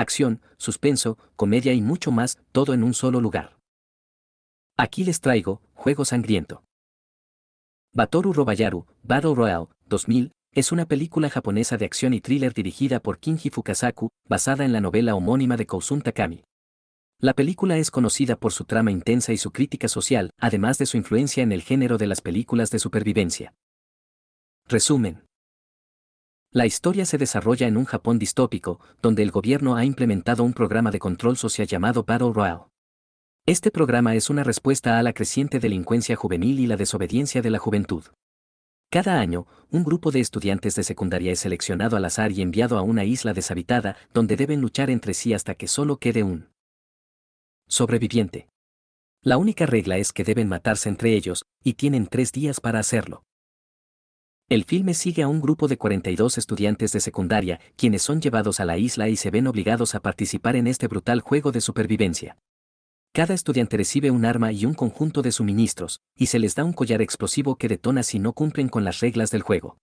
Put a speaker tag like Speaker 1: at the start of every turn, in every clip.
Speaker 1: acción, suspenso, comedia y mucho más, todo en un solo lugar. Aquí les traigo, Juego Sangriento. Batoru Robayaru, Battle Royale, 2000, es una película japonesa de acción y thriller dirigida por Kinji Fukasaku, basada en la novela homónima de Kousun Takami. La película es conocida por su trama intensa y su crítica social, además de su influencia en el género de las películas de supervivencia. Resumen. La historia se desarrolla en un Japón distópico, donde el gobierno ha implementado un programa de control social llamado Battle Royale. Este programa es una respuesta a la creciente delincuencia juvenil y la desobediencia de la juventud. Cada año, un grupo de estudiantes de secundaria es seleccionado al azar y enviado a una isla deshabitada, donde deben luchar entre sí hasta que solo quede un sobreviviente. La única regla es que deben matarse entre ellos, y tienen tres días para hacerlo. El filme sigue a un grupo de 42 estudiantes de secundaria, quienes son llevados a la isla y se ven obligados a participar en este brutal juego de supervivencia. Cada estudiante recibe un arma y un conjunto de suministros, y se les da un collar explosivo que detona si no cumplen con las reglas del juego.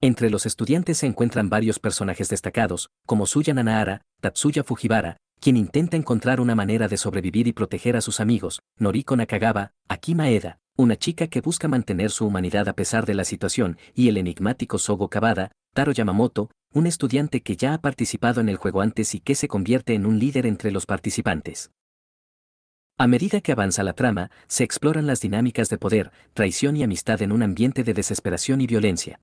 Speaker 1: Entre los estudiantes se encuentran varios personajes destacados, como Suya Nanahara, Tatsuya Fujibara, quien intenta encontrar una manera de sobrevivir y proteger a sus amigos, Noriko Nakagawa, Akima Eda, una chica que busca mantener su humanidad a pesar de la situación, y el enigmático Sogo Kabada, Taro Yamamoto, un estudiante que ya ha participado en el juego antes y que se convierte en un líder entre los participantes. A medida que avanza la trama, se exploran las dinámicas de poder, traición y amistad en un ambiente de desesperación y violencia.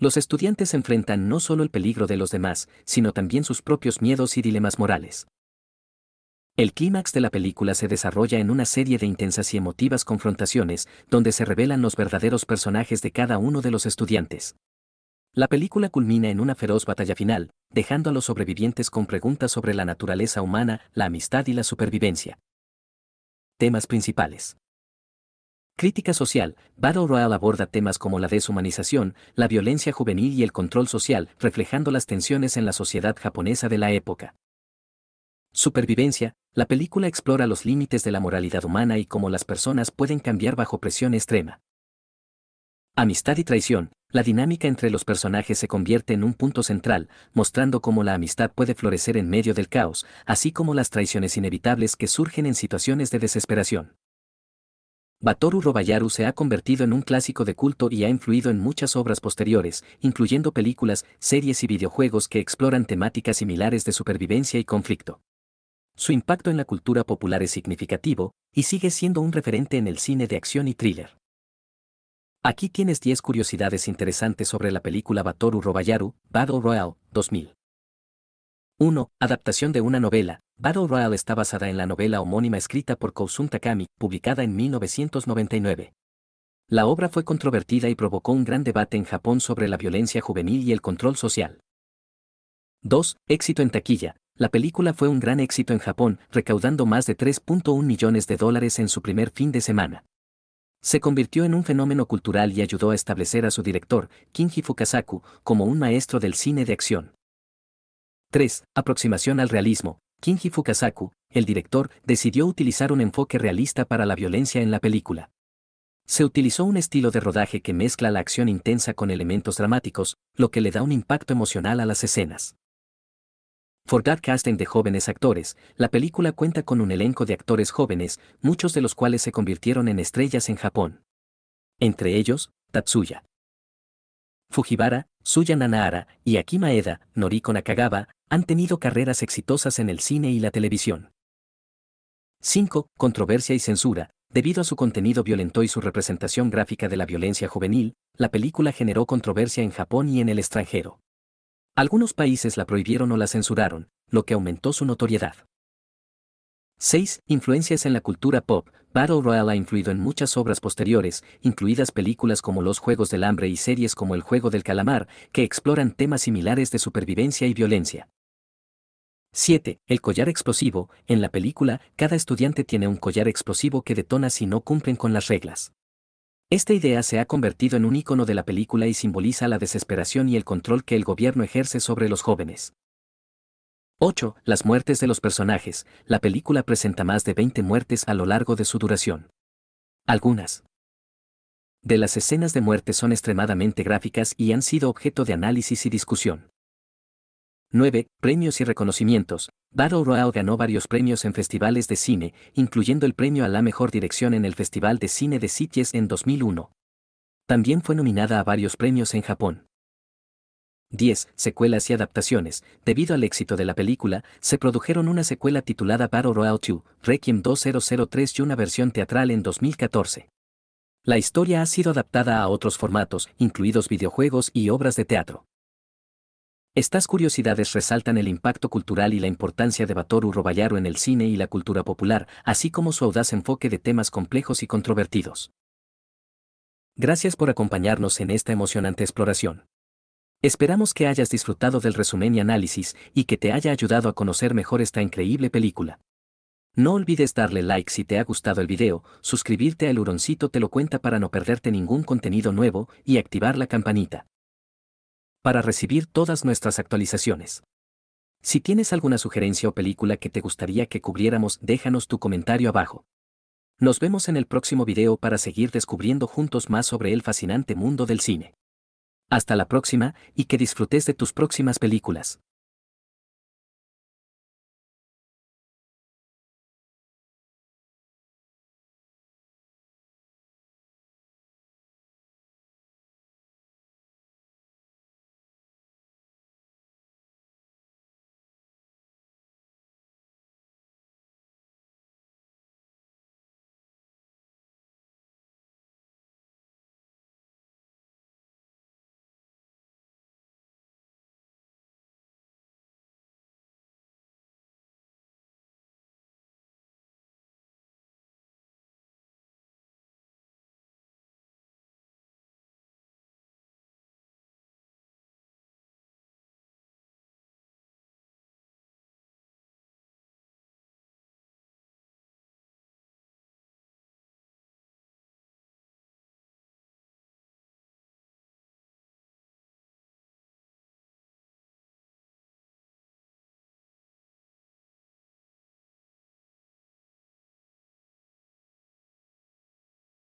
Speaker 1: Los estudiantes enfrentan no solo el peligro de los demás, sino también sus propios miedos y dilemas morales. El clímax de la película se desarrolla en una serie de intensas y emotivas confrontaciones, donde se revelan los verdaderos personajes de cada uno de los estudiantes. La película culmina en una feroz batalla final, dejando a los sobrevivientes con preguntas sobre la naturaleza humana, la amistad y la supervivencia. Temas principales. Crítica social, Battle Royale aborda temas como la deshumanización, la violencia juvenil y el control social, reflejando las tensiones en la sociedad japonesa de la época. Supervivencia, la película explora los límites de la moralidad humana y cómo las personas pueden cambiar bajo presión extrema. Amistad y traición, la dinámica entre los personajes se convierte en un punto central, mostrando cómo la amistad puede florecer en medio del caos, así como las traiciones inevitables que surgen en situaciones de desesperación. Batoru Robayaru se ha convertido en un clásico de culto y ha influido en muchas obras posteriores, incluyendo películas, series y videojuegos que exploran temáticas similares de supervivencia y conflicto. Su impacto en la cultura popular es significativo, y sigue siendo un referente en el cine de acción y thriller. Aquí tienes 10 curiosidades interesantes sobre la película Batoru Robayaru, Battle Royale, 2000. 1. Adaptación de una novela. Battle Royale está basada en la novela homónima escrita por Kousun Takami, publicada en 1999. La obra fue controvertida y provocó un gran debate en Japón sobre la violencia juvenil y el control social. 2. Éxito en taquilla. La película fue un gran éxito en Japón, recaudando más de 3.1 millones de dólares en su primer fin de semana. Se convirtió en un fenómeno cultural y ayudó a establecer a su director, Kinji Fukasaku, como un maestro del cine de acción. 3. Aproximación al realismo. Kinji Fukasaku, el director, decidió utilizar un enfoque realista para la violencia en la película. Se utilizó un estilo de rodaje que mezcla la acción intensa con elementos dramáticos, lo que le da un impacto emocional a las escenas. For Casting de jóvenes actores, la película cuenta con un elenco de actores jóvenes, muchos de los cuales se convirtieron en estrellas en Japón. Entre ellos, Tatsuya. Fujibara, Suya Nanahara y Akimaeda Eda, Noriko Nakagawa, han tenido carreras exitosas en el cine y la televisión. 5. Controversia y censura. Debido a su contenido violento y su representación gráfica de la violencia juvenil, la película generó controversia en Japón y en el extranjero. Algunos países la prohibieron o la censuraron, lo que aumentó su notoriedad. 6. Influencias en la cultura pop. Battle Royale ha influido en muchas obras posteriores, incluidas películas como Los Juegos del Hambre y series como El Juego del Calamar, que exploran temas similares de supervivencia y violencia. 7. El collar explosivo. En la película, cada estudiante tiene un collar explosivo que detona si no cumplen con las reglas. Esta idea se ha convertido en un icono de la película y simboliza la desesperación y el control que el gobierno ejerce sobre los jóvenes. 8. Las muertes de los personajes. La película presenta más de 20 muertes a lo largo de su duración. Algunas de las escenas de muerte son extremadamente gráficas y han sido objeto de análisis y discusión. 9. Premios y reconocimientos. Battle Royale ganó varios premios en festivales de cine, incluyendo el premio a la mejor dirección en el Festival de Cine de Sitges en 2001. También fue nominada a varios premios en Japón. 10. Secuelas y adaptaciones. Debido al éxito de la película, se produjeron una secuela titulada Battle Royale 2, Requiem 2003 y una versión teatral en 2014. La historia ha sido adaptada a otros formatos, incluidos videojuegos y obras de teatro. Estas curiosidades resaltan el impacto cultural y la importancia de Batoru Robayaro en el cine y la cultura popular, así como su audaz enfoque de temas complejos y controvertidos. Gracias por acompañarnos en esta emocionante exploración. Esperamos que hayas disfrutado del resumen y análisis y que te haya ayudado a conocer mejor esta increíble película. No olvides darle like si te ha gustado el video, suscribirte al Huroncito Te lo cuenta para no perderte ningún contenido nuevo y activar la campanita para recibir todas nuestras actualizaciones. Si tienes alguna sugerencia o película que te gustaría que cubriéramos, déjanos tu comentario abajo. Nos vemos en el próximo video para seguir descubriendo juntos más sobre el fascinante mundo del cine. Hasta la próxima y que disfrutes de tus próximas películas.